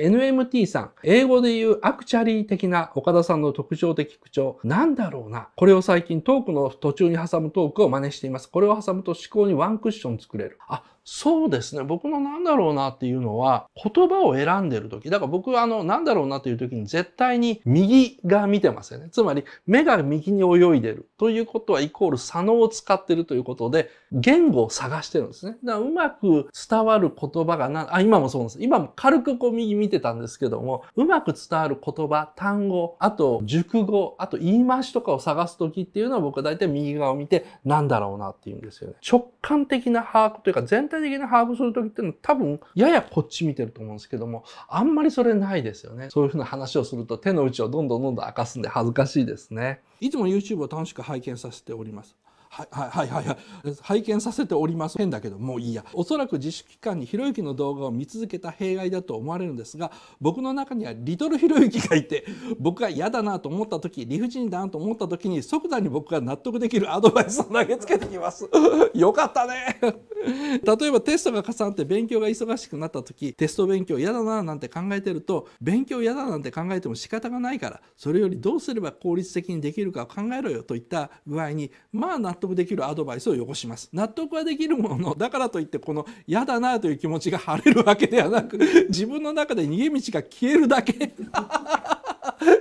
NMT さん、英語で言うアクチャリー的な岡田さんの特徴的口調、なんだろうな。これを最近トークの途中に挟むトークを真似しています。これを挟むと思考にワンクッション作れる。あ、そうですね。僕のなんだろうなっていうのは、言葉を選んでる時。だから僕はあの、なんだろうなという時に絶対に右が見てますよね。つまり、目が右に泳いでる。ということは、イコール左脳を使ってるということで、言語を探してるんですね。だからうまく伝わる言葉がな、あ、今もそうなんです。今も軽くこう右見てたんですけども、うまく伝わる言葉、単語、あと熟語、あと言い回しとかを探す時っていうのは僕は大体右側を見て、なんだろうなっていうんですよね。直感的な把握というか、全体的に把握する時っていうのは多分ややこっち見てると思うんですけどもあんまりそれないですよねそういうふうな話をすると手の内をどんどんどんどん明かすんで恥ずかしいですねいつも YouTube を楽しく拝見させておりますはいはいはいはい拝見させております変だけどもういいやおそらく自粛期間にひろゆきの動画を見続けた弊害だと思われるんですが僕の中にはリトルひろゆきがいて 僕が嫌だなと思った時理不尽だなと思った時に即座に僕が納得できるアドバイスを投げつけてきます よかったね 例えばテストが重なって勉強が忙しくなった時テスト勉強嫌だななんて考えてると勉強嫌だなんて考えても仕方がないからそれよりどうすれば効率的にできるかを考えろよといった具合にまあ納得できるアドバイスをよこします納得はできるものだからといってこの嫌だなという気持ちが晴れるわけではなく 自分の中で逃げ道が消えるだけ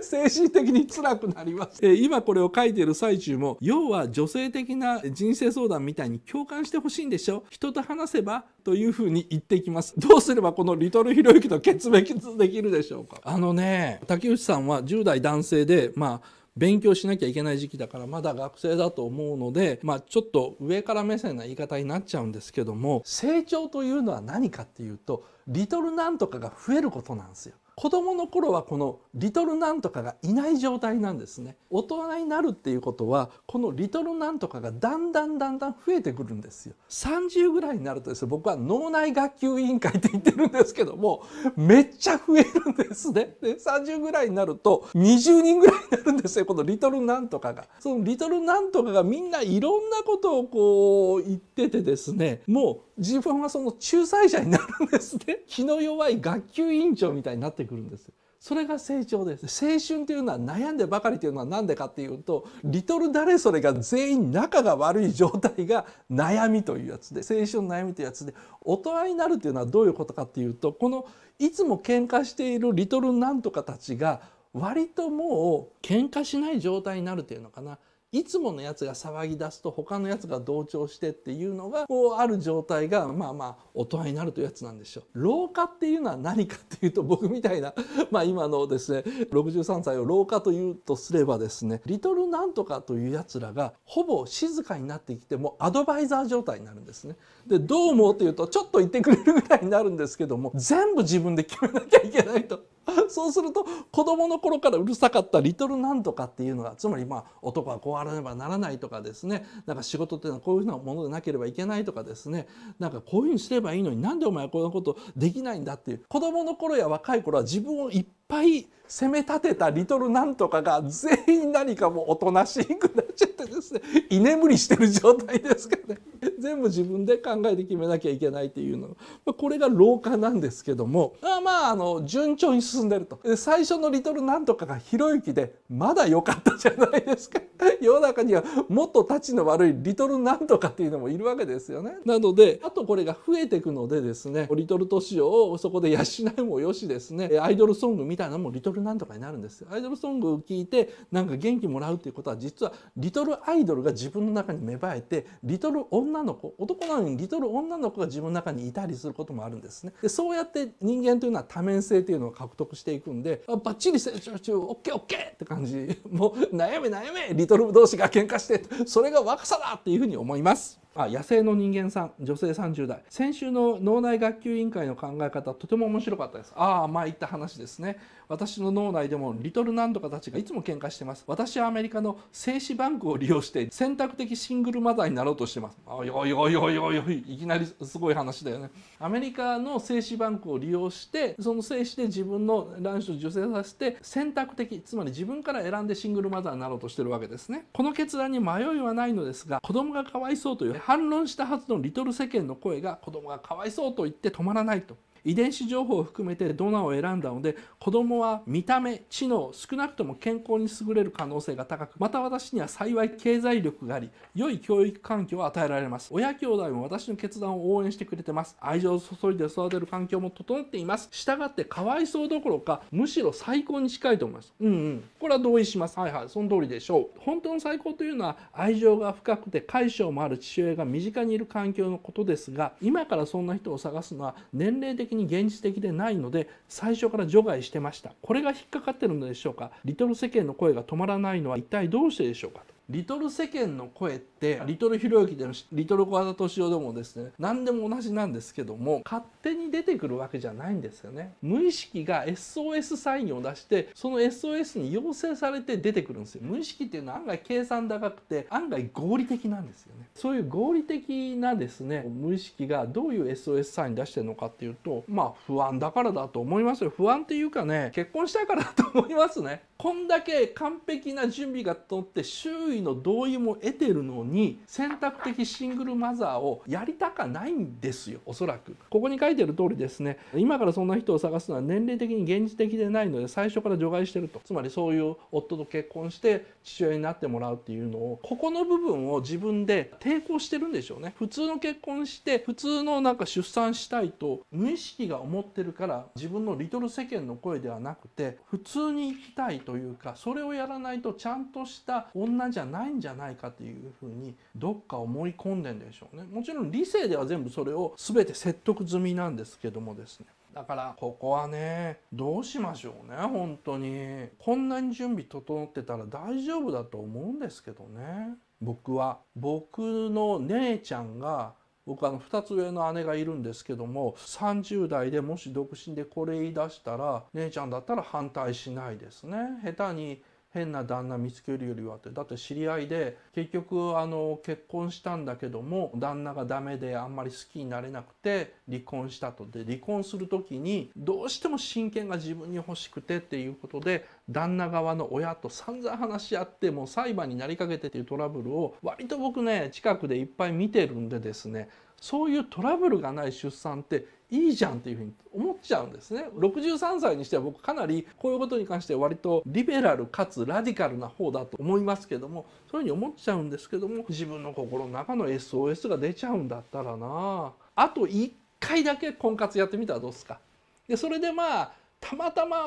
精神的に辛くなります、えー、今これを書いている最中も要は女性的な人生相談みたいに共感してほしいんでしょ人と話せばというふうに言ってきますどうすればこのリトルひろゆきと決別できるでしょうかあのね竹内さんは10代男性でまあ勉強しなきゃいけない時期だからまだ学生だと思うので、まあ、ちょっと上から目線な言い方になっちゃうんですけども成長というのは何かっていうとリトルなんとかが増えることなんですよ。子供の頃はこのリトルなんとかがいない状態なんですね。大人になるっていうことはこのリトルなんとかがだんだんだんだん増えてくるんですよ。30ぐらいになるとですね僕は脳内学級委員会って言ってるんですけどもめっちゃ増えるんですね。で30ぐらいになると20人ぐらいになるんですよこのリトルなんとかが。そのリトルなんとかがみんないろんなことをこう言っててですねもう自分はその仲裁者になるんですね。気の弱い学級委員長みたいになってくるんですそれが成長です青春というのは悩んでばかりというのは何でかっていうとリトル誰それが全員仲が悪い状態が悩みというやつで青春の悩みというやつで大人になるというのはどういうことかっていうとこのいつも喧嘩しているリトルなんとかたちが割ともう喧嘩しない状態になるというのかないつものやつが騒ぎ出すと他のやつが同調してっていうのがこうある状態がまあまあ大人になるというやつなんでしょう。老化っていうのは何かっていうと 僕みたいなまあ今のですね63歳を老化というとすればですねリトルなんとかというやつらがほぼ静かになってきてもアドバイザー状態になるんですね。でどう思うというとちょっと言ってくれるぐらいになるんですけども全部自分で決めなきゃいけないと。そうすると子どもの頃からうるさかったリトルなんとかっていうのがつまりまあ男はこうあらねばならないとかですねなんか仕事っていうのはこういうふうなものでなければいけないとかですねなんかこういうふうにすればいいのになんでお前はこんなことできないんだっていう子供の頃や若い頃は自分を一ぱい攻め立てたリトルなんとかが全員何かもうおとなしくなっちゃってですね居眠りしてる状態ですからね全部自分で考えて決めなきゃいけないっていうのこれが老化なんですけどもあまああの順調に進んでると最初のリトルなんとかがひろゆきでまだ良かったじゃないですか 世の中にはもっとたちの悪いリトルなんとかっていうのもいるわけですよねなのであとこれが増えていくのでですねリトル都市をそこで養うもよしですねアイドルソングみたいたいなのもリトルなんとかになるんですアイドルソングを聴いてなんか元気もらうっていうことは実はリトルアイドルが自分の中に芽生えてリトル女の子男なのにリトル女の子が自分の中にいたりすることもあるんですねでそうやって人間というのは多面性というのを獲得していくんでバッチリ成長中オッケーオッケーって感じもう悩め悩めリトル同士が喧嘩してそれが若さだっていうふうに思います。あ野生の人間さん女性30代先週の脳内学級委員会の考え方とても面白かったですああま言った話ですね私の脳内でもリトルなんとかたちがいつも喧嘩してます私はアメリカの精子バンクを利用して選択的シングルマザーになろうとしてますあよいよいよいよいよいいきなりすごい話だよねアメリカの精子バンクを利用してその精子で自分の卵子を受精させて選択的つまり自分から選んでシングルマザーになろうとしてるわけですねこの決断に迷いはないのですが子供がかわいそうという反論したはずのリトル世間の声が子供がかわいそうと言って止まらないと遺伝子情報を含めてドナーを選んだので子供は見た目知能少なくとも健康に優れる可能性が高くまた私には幸い経済力があり良い教育環境を与えられます親兄弟も私の決断を応援してくれてます愛情を注いで育てる環境も整っていますしたがってかわいそうどころかむしろ最高に近いと思いますうんうんこれは同意しますはいはいその通りでしょう本当の最高というのは愛情が深くて解消もある父親が身近にいる環境のことですが今からそんな人を探すのは年齢的に現実的でないので最初から除外してましたこれが引っかかってるのでしょうかリトル世間の声が止まらないのは一体どうしてでしょうかとリトル世間の声ってリトルひろゆきでもリトル小和田敏夫でもですね何でも同じなんですけども勝手に出てくるわけじゃないんですよね無意識が SOS サインを出してその SOS に要請されて出てくるんですよ無意識っていうのは案外計算高くて案外合理的なんですよねそういう合理的なですね無意識がどういう SOS サイン出してるのかっていうとまあ不安だからだと思いますよ不安っていうかね結婚したいからだと思いますねこんだけ完璧な準備が整って周囲の同意も得てるのに選択的シングルマザーをやりたかないんですよおそらくここに書いてる通りですね今からそんな人を探すのは年齢的に現実的でないので最初から除外してるとつまりそういう夫と結婚して父親になってもらうっていうのをここの部分を自分で抵抗してるんでしょうね普通の結婚して普通のなんか出産したいと無意識が思ってるから自分のリトル世間の声ではなくて普通に生きたいというかそれをやらないとちゃんとした女じゃゃないんじゃないかというふうにどっか思い込んでんでしょうねもちろん理性では全部それを全て説得済みなんですけどもですねだからここはねどうしましょうね本当にこんなに準備整ってたら大丈夫だと思うんですけどね僕は僕の姉ちゃんが僕あの2つ上の姉がいるんですけども30代でもし独身でこれ言い出したら姉ちゃんだったら反対しないですね下手に変な旦那見つけるよりはってだって知り合いで結局あの結婚したんだけども旦那がダメであんまり好きになれなくて離婚したとで離婚する時にどうしても親権が自分に欲しくてっていうことで旦那側の親と散々話し合ってもう裁判になりかけてっていうトラブルを割と僕ね近くでいっぱい見てるんでですねそういうトラブルがない出産っていいじゃんっていうふに思っちゃうんですね63歳にしては僕かなりこういうことに関しては割とリベラルかつラディカルな方だと思いますけどもそういうふうに思っちゃうんですけども自分の心の中の SOS が出ちゃうんだったらなあと1回だけ婚活やってみたらどうですかでそれでまあたまたま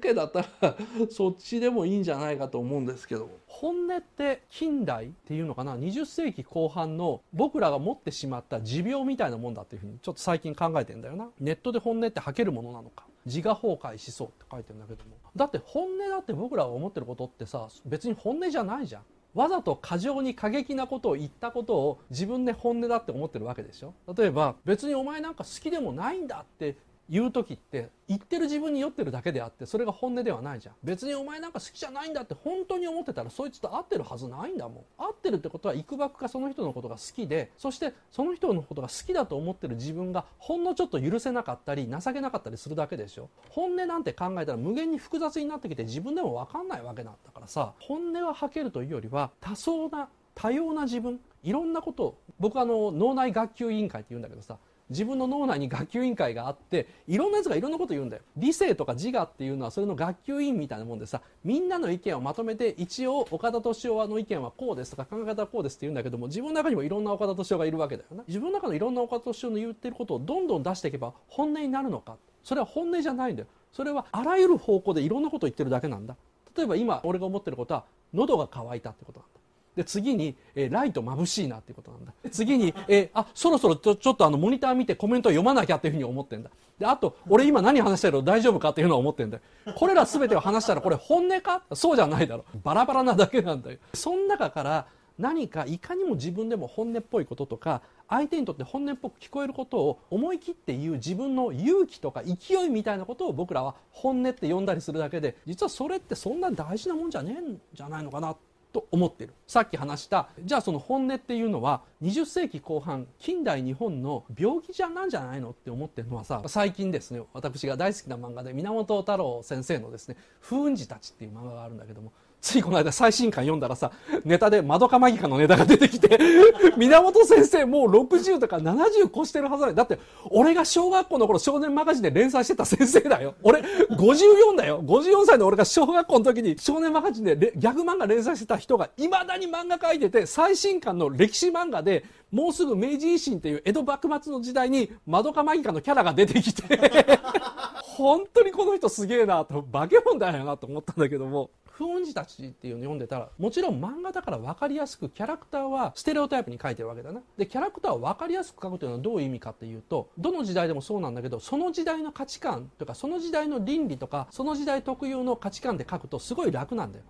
ケーだったらそっちでもいいんじゃないかと思うんですけど本音って近代っていうのかな20世紀後半の僕らが持ってしまった持病みたいなもんだっていうふうにちょっと最近考えてんだよなネットで本音って吐けるものなのか自我崩壊しそうって書いてるんだけどもだって本音だって僕らが思ってることってさ別に本音じゃないじゃんわざと過剰に過激なことを言ったことを自分で本音だって思ってるわけでしょ例えば別にお前なんか好きでもないんだって言う時って言ってる自分に酔ってるだけであってそれが本音ではないじゃん別にお前なんか好きじゃないんだって本当に思ってたらそいつと合ってるはずないんだもん合ってるってことは幾ばくかその人のことが好きでそしてその人のことが好きだと思ってる自分がほんのちょっと許せなかったり情けなかったりするだけでしょ本音なんて考えたら無限に複雑になってきて自分でも分かんないわけなんだからさ本音は吐けるというよりは多層な多様な自分いろんなことを僕あの脳内学級委員会って言うんだけどさ自分の脳内に学級委員会があっていろんなやつがいろんなこと言うんだよ理性とか自我っていうのはそれの学級委員みたいなもんでさみんなの意見をまとめて一応岡田敏夫の意見はこうですとか考え方はこうですって言うんだけども自分の中にもいろんな岡田敏夫がいるわけだよな自分の中のいろんな岡田敏夫の言ってることをどんどん出していけば本音になるのかそれは本音じゃないんだよそれはあらゆる方向でいろんなことを言ってるだけなんだ例えば今俺が思ってることは喉が渇いたってことなんだで次に、えー、ライト眩しいなっていうことなんだ次に、えー、あそろそろちょちょっとあのモニター見てコメント読まなきゃっていうふうに思ってんだであと俺今何話してるの大丈夫かっていうのは思ってんだよこれら全てを話したらこれ本音かそうじゃないだろバラバラなだけなんだよその中から何かいかにも自分でも本音っぽいこととか相手にとって本音っぽく聞こえることを思い切って言う自分の勇気とか勢いみたいなことを僕らは本音って呼んだりするだけで実はそれってそんな大事なもんじゃねえんじゃないのかなと思っているさっき話したじゃあその本音っていうのは20世紀後半近代日本の病気じゃなんじゃないのって思ってるのはさ最近ですね私が大好きな漫画で源太郎先生のですね「風雲児たち」っていう漫画があるんだけどもついこの間最新刊読んだらさネタで「まどかマギカ」のネタが出てきて 源先生もう60とか70越してるはずだよだって俺が小学校の頃少年マガジンで連載してた先生だよ俺54だよ54歳の俺が小学校の時に少年マガジンでギャグ漫画連載してた人がいまだに漫画書いてて最新刊の歴史漫画でもうすぐ明治維新っていう江戸幕末の時代にまどかマギカのキャラが出てきて 本当にこの人すげえなと化け物だよなと思ったんだけども。不運児たちっていうのを読んでたら、もちろん漫画だから分かりやすく、キャラクターはステレオタイプに書いてるわけだな。で、キャラクターを分かりやすく書くというのはどういう意味かっていうと、どの時代でもそうなんだけど、その時代の価値観とか、その時代の倫理とか、その時代特有の価値観で書くとすごい楽なんだよ。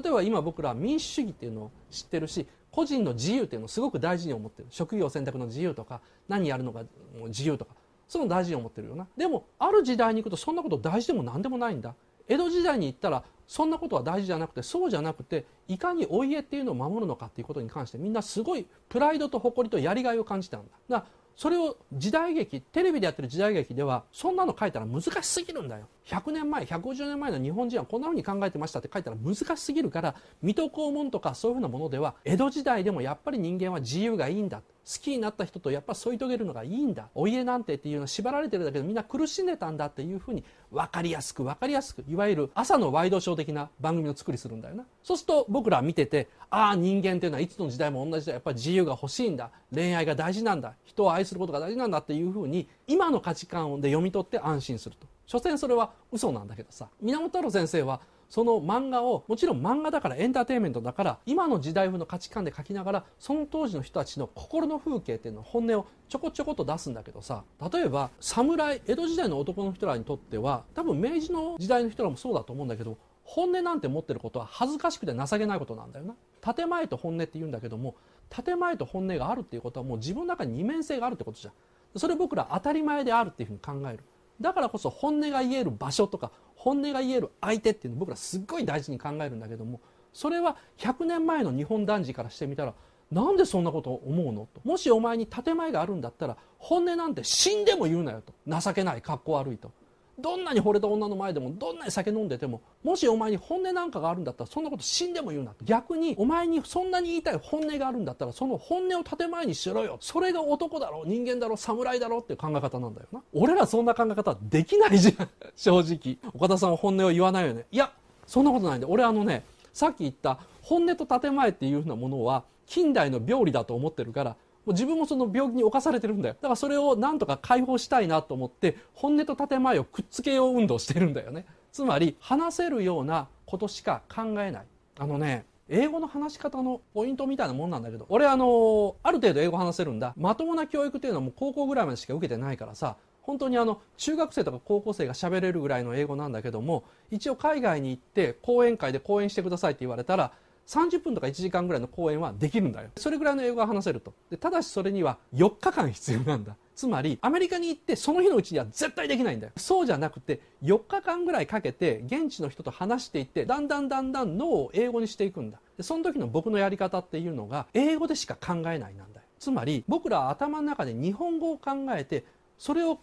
例えば今僕ら民主主義っていうのを知ってるし、個人の自由っていうのをすごく大事に思ってる。職業選択の自由とか、何やるのか自由とか、そういうの大事に思ってるよな。でも、ある時代に行くとそんなこと大事でも何でもないんだ。江戸時代に行ったらそんなことは大事じゃなくてそうじゃなくていかにお家っていうのを守るのかっていうことに関してみんなすごいプライドと誇りとやりがいを感じたんだ。だからそれを時代劇テレビでやってる時代劇ではそんなの書いたら難しすぎるんだよ。100年前150年前の日本人はこんな風に考えてましたって書いたら難しすぎるから水戸黄門とかそういうふうなものでは江戸時代でもやっぱり人間は自由がいいんだ好きになった人とやっぱ添い遂げるのがいいんだお家なんてっていうのは縛られてるだけでみんな苦しんでたんだっていうふうに分かりやすく分かりやすくいわゆる朝のワイドショー的な番組の作りするんだよなそうすると僕ら見ててああ人間っていうのはいつの時代も同じだやっぱり自由が欲しいんだ恋愛が大事なんだ人を愛することが大事なんだっていうふうに今の価値観で読み取って安心すると所詮それは嘘なんだけどさ源太郎先生はその漫画をもちろん漫画だからエンターテインメントだから今の時代風の価値観で書きながらその当時の人たちの心の風景っていうの本音をちょこちょこと出すんだけどさ例えば侍江戸時代の男の人らにとっては多分明治の時代の人らもそうだと思うんだけど本音なんて持ってることは恥ずかしくて情けないことなんだよな建前と本音って言うんだけども建前と本音があるっていうことはもう自分の中に二面性があるってことじゃんそれ僕ら当たり前であるっていうふうに考えるだからこそ本音が言える場所とか本音が言える相手っていうのを僕らすっごい大事に考えるんだけどもそれは100年前の日本男児からしてみたらなんでそんなことを思うのともしお前に建前があるんだったら本音なんて死んでも言うなよと情けないかっこ悪いとどんなに惚れた女の前でもどんなに酒飲んでてももしお前に本音なんかがあるんだったらそんなこと死んでも言うな逆にお前にそんなに言いたい本音があるんだったらその本音を建前にしろよそれが男だろう人間だろう侍だろうっていう考え方なんだよな俺らそんな考え方できないじゃん 正直岡田さんは本音を言わないよねいやそんなことないんで俺あのねさっき言った本音と建前っていうふうなものは近代の病理だと思ってるからう自分もその病気に侵されてるんだよだからそれをなんとか解放したいなと思って本音と建前をくっつけよう運動してるんだよねつまり話せるようなことしか考えないあのね英語の話し方のポイントみたいなもんなんだけど俺あのある程度英語話せるんだまともな教育っていうのはもう高校ぐらいまでしか受けてないからさ本当にあの中学生とか高校生が喋れるぐらいの英語なんだけども一応海外に行って講演会で講演してくださいって言われたら30分とか1時間ぐらいの講演はできるんだよそれぐらいの英語が話せるとでただしそれには4日間必要なんだつまりアメリカに行ってその日のうちには絶対できないんだよそうじゃなくて4日間ぐらいかけて現地の人と話していってだんだんだんだん脳を英語にしていくんだでその時の僕のやり方っていうのが英語でしか考えないなんだよつまり僕らは頭の中で日本語を考えてそれを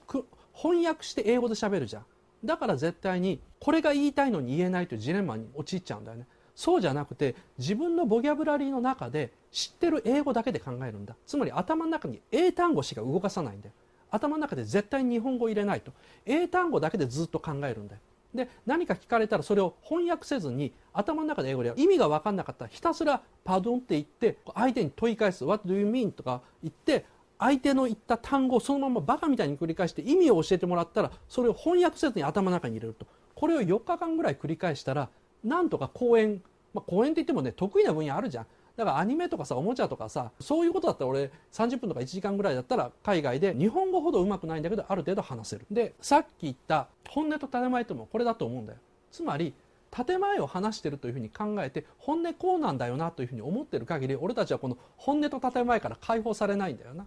翻訳して英語で喋るじゃんだから絶対にこれが言いたいのに言えないというジレンマに陥っちゃうんだよねそうじゃなくて自分のボキャブラリーの中で知ってる英語だけで考えるんだつまり頭の中に英単語しか動かさないんだよ頭の中で絶対に日本語を入れないと英単語だけでずっと考えるんだよで何か聞かれたらそれを翻訳せずに頭の中で英語で意味が分かんなかったらひたすら「パドン」って言って相手に問い返す「What do you mean?」とか言って相手の言った単語をそのままバカみたいに繰り返して意味を教えてもらったらそれを翻訳せずに頭の中に入れるとこれを4日間ぐらい繰り返したらなんとか講演まあ、公園って言ってもね得意な分野あるじゃんだからアニメとかさおもちゃとかさそういうことだったら俺30分とか1時間ぐらいだったら海外で日本語ほどうまくないんだけどある程度話せるでさっき言った本音と建前ともこれだと思うんだよつまり建前を話してるというふうに考えて本音こうなんだよなというふうに思ってる限り俺たちはこの本音と建前から解放されないんだよな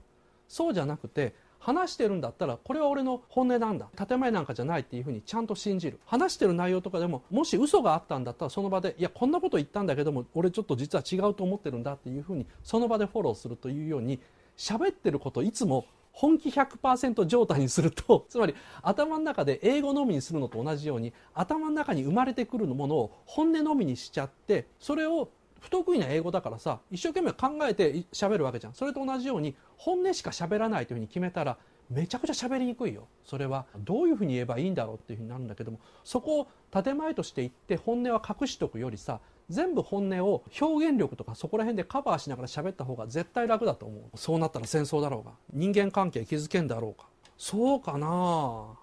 そうじゃなくて話してるんだったらこれは俺の本音なんだ建前なんかじゃないっていうふうにちゃんと信じる話してる内容とかでももし嘘があったんだったらその場でいやこんなこと言ったんだけども俺ちょっと実は違うと思ってるんだっていうふうにその場でフォローするというように喋ってることいつも本気100%状態にするとつまり頭の中で英語のみにするのと同じように頭の中に生まれてくるものを本音のみにしちゃってそれを不得意な英語だからさ一生懸命考えて喋るわけじゃんそれと同じように本音しか喋らないというふうに決めたらめちゃくちゃ喋りにくいよそれはどういうふうに言えばいいんだろうっていうふうになるんだけどもそこを建前として言って本音は隠しとくよりさ全部本音を表現力とかそこら辺でカバーしながら喋った方が絶対楽だと思うそうなったら戦争だろうが人間関係築けんだろうかそうかな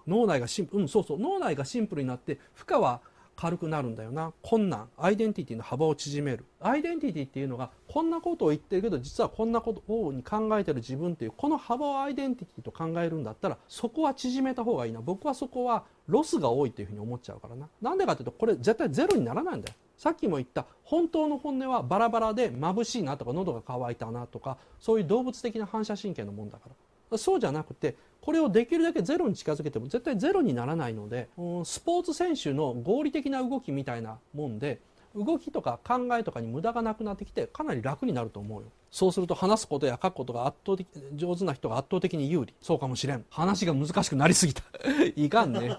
脳内がシンプル、うん、そうそう、脳内がシンプルになって、負荷は軽くなるんだよな困難アイデンティティの幅を縮めるアイデンティティっていうのがこんなことを言ってるけど実はこんなことに考えてる自分っていうこの幅をアイデンティティと考えるんだったらそこは縮めた方がいいな僕はそこはロスが多いっていうふうに思っちゃうからななんでかっていうとこれ絶対ゼロにならないんだよさっきも言った本当の本音はバラバラで眩しいなとか喉が渇いたなとかそういう動物的な反射神経のもんだからそうじゃなくてこれをできるだけゼロに近づけても絶対ゼロにならないので、スポーツ選手の合理的な動きみたいなもんで動きとか考えとかに無駄がなくなってきてかなり楽になると思うよそうすると話すことや書くことが圧倒的上手な人が圧倒的に有利そうかもしれん話が難しくなりすぎたいかんね